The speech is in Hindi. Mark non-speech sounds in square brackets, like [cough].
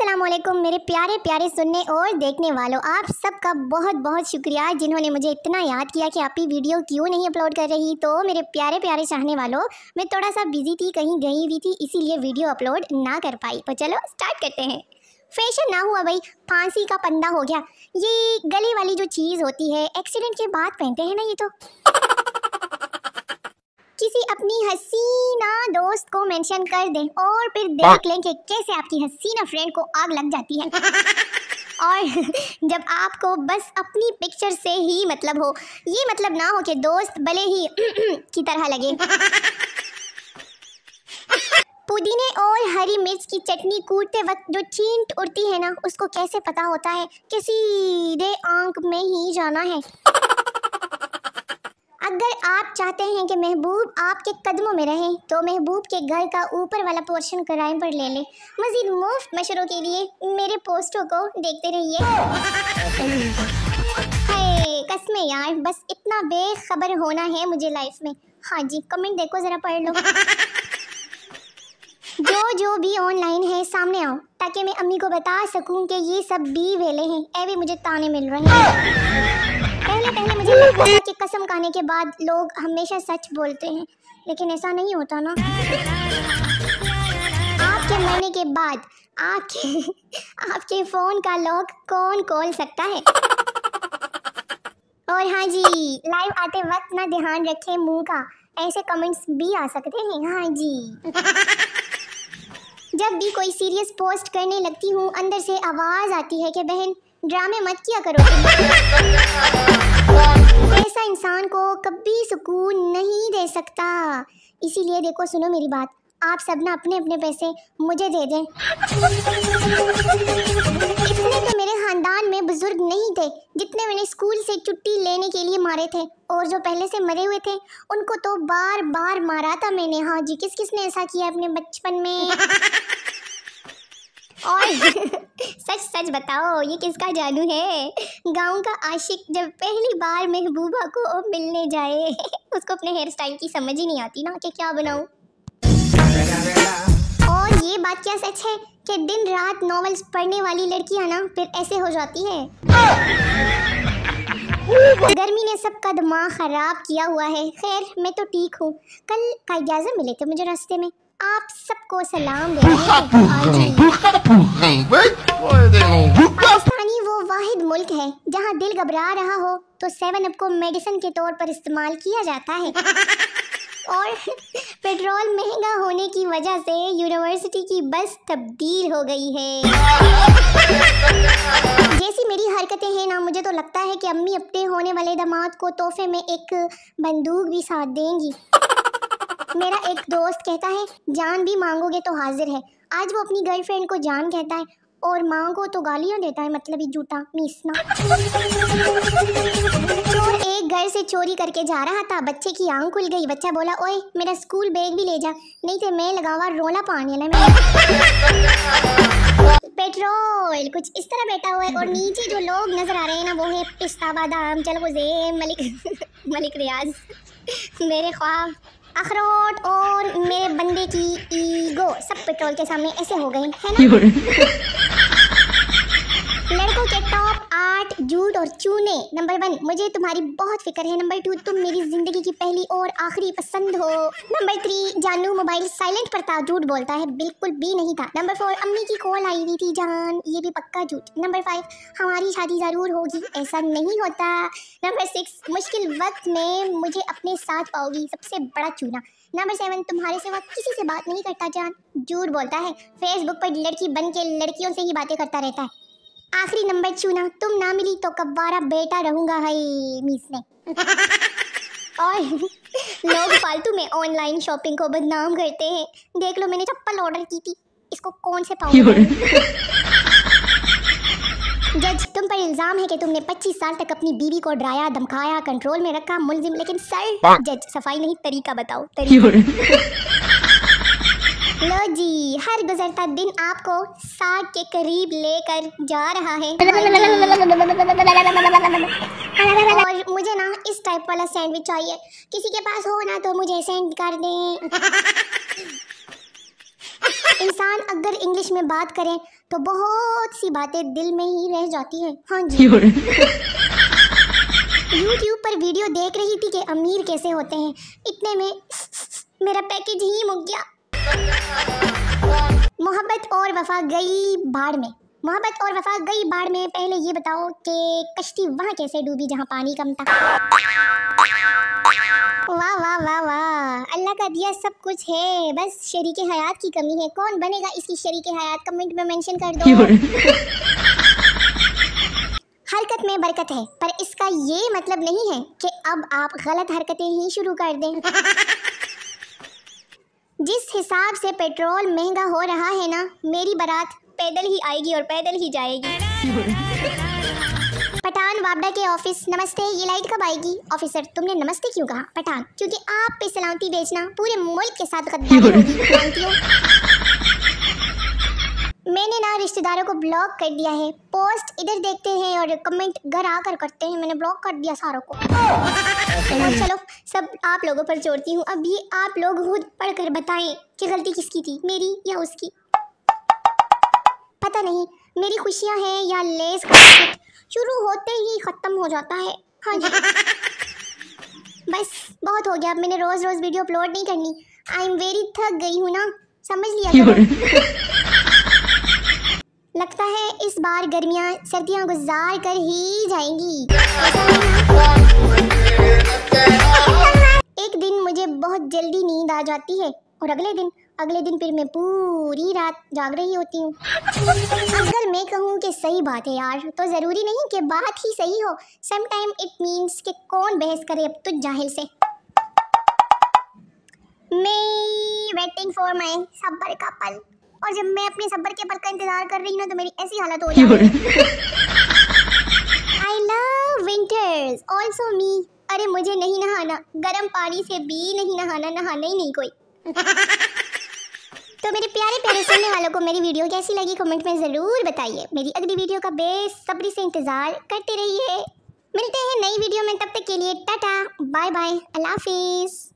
असलम मेरे प्यारे प्यारे सुनने और देखने वालों आप सबका बहुत बहुत शुक्रिया जिन्होंने मुझे इतना याद किया कि आपकी वीडियो क्यों नहीं अपलोड कर रही तो मेरे प्यारे प्यारे चाहने वालों मैं थोड़ा सा बिजी थी कहीं गई हुई थी इसीलिए वीडियो अपलोड ना कर पाई तो चलो स्टार्ट करते हैं फैशन ना हुआ भाई फांसी का पंदा हो गया ये गले वाली जो चीज़ होती है एक्सीडेंट के बाद पहनते हैं ना ये तो किसी अपनी हसीना दोस्त को मेंशन कर दें और फिर देख लें कि कैसे आपकी हसीना फ्रेंड को आग लग जाती है [laughs] और [laughs] जब आपको बस अपनी पिक्चर से ही मतलब हो ये मतलब ना हो कि दोस्त भले ही [clears throat] की तरह लगे [laughs] पुदीने और हरी मिर्च की चटनी कूटते वक्त जो छींट उड़ती है ना उसको कैसे पता होता है कि सीधे आंख में ही जाना है अगर आप चाहते हैं कि महबूब आपके कदमों में रहें तो महबूब के घर का ऊपर वाला पोर्शन किराए पर ले लें मज़ीद मुफ्त मशरों के लिए मेरे पोस्टों को देखते रहिए कसम यार बस इतना बेखबर होना है मुझे लाइफ में हाँ जी कमेंट देखो ज़रा पढ़ लो जो जो भी ऑनलाइन है सामने आओ ताकि मैं अम्मी को बता सकूं कि ये सब बी वेले हैं ए भी मुझे ताने मिल रहे हैं पहले पहले मुझे लगता था कि कसम खाने के बाद लोग हमेशा सच बोलते हैं लेकिन ऐसा नहीं होता ना आपके मरने के बाद आपके आपके फ़ोन का लॉक कौन खोल सकता है और हाँ जी लाइव आते वक्त ना ध्यान रखें मुंह का ऐसे कमेंट्स भी आ सकते हैं हाँ जी जब भी कोई सीरियस पोस्ट करने लगती हूँ अंदर से आवाज़ आती है कि बहन ड्रामे मत किया करो [laughs] ऐसा इंसान को कभी सुकून नहीं दे सकता इसीलिए देखो सुनो मेरी बात आप सब ना अपने अपने पैसे मुझे दे दें इतने तो मेरे खानदान में बुजुर्ग नहीं थे जितने मैंने स्कूल से छुट्टी लेने के लिए मारे थे और जो पहले से मरे हुए थे उनको तो बार बार मारा था मैंने हाँ जी किस किसने ऐसा किया अपने बचपन में और [laughs] सच सच बताओ ये किसका जादू है गांव का आशिक जब पहली बार महबूबा को मिलने जाए उसको अपने हेयर स्टाइल की समझ ही नहीं आती ना कि क्या बनाऊं और ये बात क्या सच है कि दिन रात नॉवेल्स पढ़ने वाली लड़कियां ना फिर ऐसे हो जाती है गर्मी ने सबका दिमाग ख़राब किया हुआ है खैर मैं तो ठीक हूँ कल कायजाजम मिले थे मुझे रास्ते में आप सबको सलाम पाकिस्तानी तो वो वाहिद मुल्क है जहाँ दिल घबरा रहा हो तो सेवन अप को मेडिसिन के तौर पर इस्तेमाल किया जाता है और पेट्रोल महंगा होने की वजह से यूनिवर्सिटी की बस तब्दील हो गई है जैसी मेरी हरकतें हैं ना मुझे तो लगता है कि अम्मी अपने होने वाले दामाद को तोहफे में एक बंदूक भी साथ देंगी मेरा एक दोस्त कहता है जान भी मांगोगे तो हाजिर है आज वो अपनी गर्लफ्रेंड को जान कहता है और माँ को तो गालियाँ देता है मतलब ही जूता मीसना चोर एक घर से चोरी करके जा रहा था बच्चे की आंख खुल गई बच्चा बोला ओए मेरा स्कूल बैग भी ले जा नहीं तो मैं लगावा रोला पानी ना मैं पेट्रोल कुछ इस तरह बैठा हुआ है और नीचे जो लोग नजर आ रहे हैं ना वो है पिस्ता बादाम चल गुजे मलिक मलिक रियाज मेरे ख्वाब अखरोट और मेरे बंदे की ईगो सब पेट्रोल के सामने ऐसे हो गए है ना [laughs] झूठ और चूने नंबर वन मुझे तुम्हारी बहुत फिक्र है नंबर टू तुम मेरी जिंदगी की पहली और आखिरी पसंद हो नंबर थ्री जानू मोबाइल साइलेंट पर था झूठ बोलता है बिल्कुल भी नहीं था नंबर फोर अम्मी की कॉल आई हुई थी जान ये भी पक्का झूठ नंबर फाइव हमारी शादी ज़रूर होगी ऐसा नहीं होता नंबर सिक्स मुश्किल वक्त में मुझे अपने साथ पाओगी सबसे बड़ा चूना नंबर सेवन तुम्हारे सिवा किसी से बात नहीं करता जान झूठ बोलता है फेसबुक पर लड़की बन के लड़कियों से ही बातें करता रहता है आखिरी नंबर चुना तुम ना मिली तो कब्बारा बेटा रहूंगा हाई मिस ने और लोग फालतू में ऑनलाइन शॉपिंग को बदनाम करते हैं देख लो मैंने चप्पल ऑर्डर की थी इसको कौन से पाऊंगा [laughs] जज तुम पर इल्जाम है कि तुमने 25 साल तक अपनी बीवी को डराया धमकाया कंट्रोल में रखा मुलजिम लेकिन सर जज सफाई नहीं तरीका बताओ तरीका [laughs] लो जी हर गुजरता दिन आपको साग के करीब लेकर जा रहा है और मुझे ना इस टाइप वाला सैंडविच चाहिए किसी के पास हो ना तो मुझे सेंड कर दें इंसान अगर इंग्लिश में बात करें तो बहुत सी बातें दिल में ही रह जाती हैं हाँ जी यूट्यूब पर वीडियो देख रही थी कि अमीर कैसे होते हैं इतने में मेरा पैकेज ही मुक गया मोहब्बत और वफा गई बाढ़ में मोहब्बत और वफा गई बाढ़ में पहले ये बताओ कि कश्ती वहाँ कैसे डूबी जहाँ पानी कम था वाह वाह वाह वाह अल्लाह का दिया सब कुछ है बस शरीक हयात की कमी है कौन बनेगा इसकी शरीक हयात कमेंट में मेंशन कर दो [laughs] हरकत में बरकत है पर इसका ये मतलब नहीं है कि अब आप गलत हरकतें ही शुरू कर दें जिस हिसाब से पेट्रोल महंगा हो रहा है ना मेरी बारात पैदल ही आएगी और पैदल ही जाएगी [laughs] पठान वाबडा के ऑफिस नमस्ते ये लाइट कब आएगी ऑफिसर तुमने नमस्ते क्यों कहा पठान क्योंकि आप पे सलामती बेचना पूरे मुल्क के साथ [laughs] मैंने ना रिश्तेदारों को ब्लॉक कर दिया है पोस्ट इधर देखते हैं और कमेंट घर आकर करते हैं मैंने ब्लॉक कर दिया सारों को और तो चलो सब आप लोगों पर जोड़ती हूँ अभी आप लोग खुद पढ़कर बताएं कि गलती किसकी थी मेरी या उसकी पता नहीं मेरी खुशियाँ हैं या लेस शुरू होते ही ख़त्म हो जाता है हाँ जी बस बहुत हो गया मैंने रोज़ रोज़ वीडियो अपलोड नहीं करनी आई एम वेरी थक गई हूँ ना समझ लिया इस बार गर्मियाँ सर्दियाँ गुजार कर ही जाएंगी एक दिन मुझे बहुत जल्दी नींद आ जाती है और अगले दिन अगले दिन फिर मैं पूरी रात जाग रही होती हूँ अगर मैं कहूँ कि सही बात है यार तो ज़रूरी नहीं कि बात ही सही हो समाइम इट मीन्स कि कौन बहस करे अब तुझ जाहिल से मैं वेटिंग फॉर माई सबर का पल और जब मैं अपने सब्र के पल का इंतजार कर रही हूँ तो मेरी ऐसी हालत हो रही है I love winters also me अरे मुझे नहीं नहाना गर्म पानी से भी नहीं नहाना नहाना ही नहीं कोई तो मेरे प्यारे प्यारे सुनने वालों को मेरी वीडियो कैसी लगी कमेंट में ज़रूर बताइए मेरी अगली वीडियो का बेसब्री से इंतज़ार करते रहिए है। मिलते हैं नई वीडियो में तब तक के लिए टाटा बाय बाय अल्लाह हाफिज़